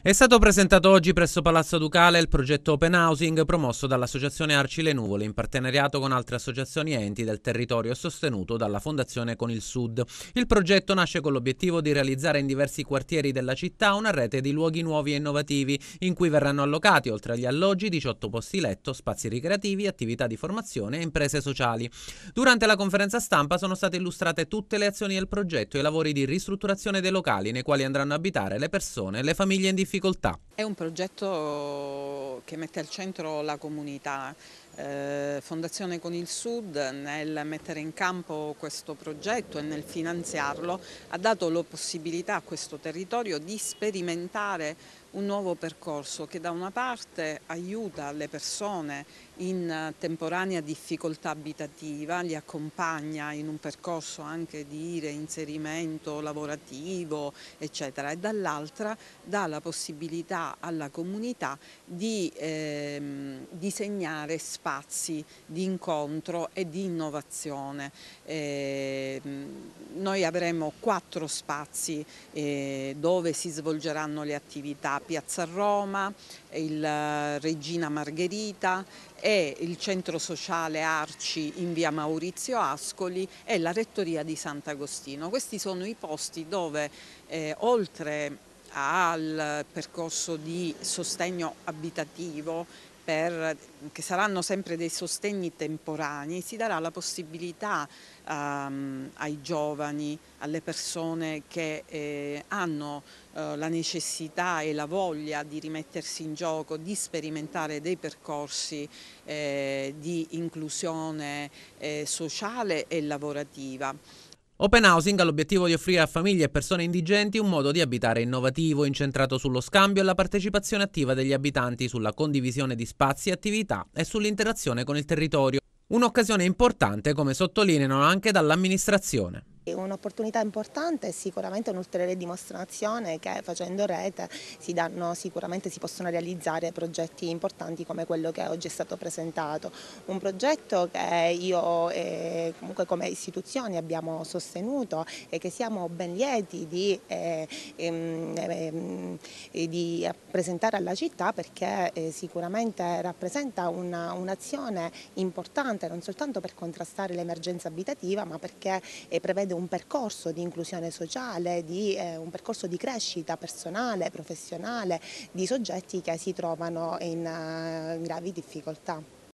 È stato presentato oggi presso Palazzo Ducale il progetto Open Housing promosso dall'associazione Arci le Nuvole in partenariato con altre associazioni e enti del territorio sostenuto dalla Fondazione con il Sud. Il progetto nasce con l'obiettivo di realizzare in diversi quartieri della città una rete di luoghi nuovi e innovativi in cui verranno allocati oltre agli alloggi 18 posti letto, spazi ricreativi, attività di formazione e imprese sociali. Durante la conferenza stampa sono state illustrate tutte le azioni del progetto e i lavori di ristrutturazione dei locali nei quali andranno a abitare le persone e le famiglie in difficoltà difficoltà. È un progetto che mette al centro la comunità, eh, Fondazione con il Sud nel mettere in campo questo progetto e nel finanziarlo ha dato la possibilità a questo territorio di sperimentare un nuovo percorso che da una parte aiuta le persone in temporanea difficoltà abitativa, li accompagna in un percorso anche di reinserimento lavorativo, eccetera, e dall'altra dà la possibilità alla comunità di eh, disegnare spazi spazi di incontro e di innovazione. Eh, noi avremo quattro spazi eh, dove si svolgeranno le attività Piazza Roma, il eh, Regina Margherita e il centro sociale Arci in via Maurizio Ascoli e la rettoria di Sant'Agostino. Questi sono i posti dove eh, oltre al percorso di sostegno abitativo per, che saranno sempre dei sostegni temporanei, si darà la possibilità ehm, ai giovani, alle persone che eh, hanno eh, la necessità e la voglia di rimettersi in gioco, di sperimentare dei percorsi eh, di inclusione eh, sociale e lavorativa. Open Housing ha l'obiettivo di offrire a famiglie e persone indigenti un modo di abitare innovativo, incentrato sullo scambio e la partecipazione attiva degli abitanti, sulla condivisione di spazi e attività e sull'interazione con il territorio. Un'occasione importante, come sottolineano anche dall'amministrazione. Un'opportunità importante e sicuramente un'ulteriore dimostrazione che facendo rete si danno, sicuramente si possono realizzare progetti importanti come quello che oggi è stato presentato. Un progetto che io eh, comunque come istituzione abbiamo sostenuto e che siamo ben lieti di, eh, ehm, eh, di presentare alla città perché eh, sicuramente rappresenta un'azione un importante non soltanto per contrastare l'emergenza abitativa ma perché eh, prevede un un percorso di inclusione sociale, di, eh, un percorso di crescita personale, professionale di soggetti che si trovano in, uh, in gravi difficoltà.